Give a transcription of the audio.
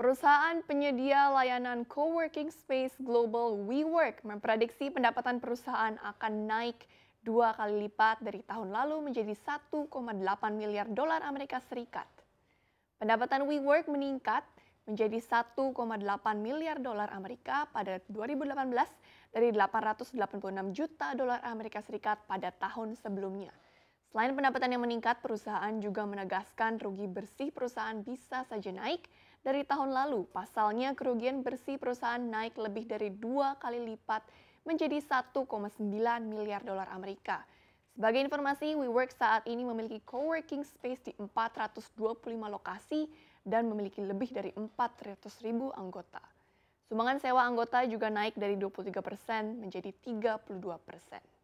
Perusahaan penyedia layanan co-working space global WeWork memprediksi pendapatan perusahaan akan naik dua kali lipat dari tahun lalu menjadi 1,8 miliar dolar Amerika Serikat. Pendapatan WeWork meningkat menjadi 1,8 miliar dolar Amerika pada 2018 dari 886 juta dolar Amerika Serikat pada tahun sebelumnya. Selain pendapatan yang meningkat, perusahaan juga menegaskan rugi bersih perusahaan bisa saja naik dari tahun lalu. Pasalnya, kerugian bersih perusahaan naik lebih dari dua kali lipat menjadi 1,9 miliar dolar Amerika. Sebagai informasi, WeWork saat ini memiliki co-working space di 425 lokasi dan memiliki lebih dari 400 ribu anggota. Sumbangan sewa anggota juga naik dari 23 persen menjadi 32 persen.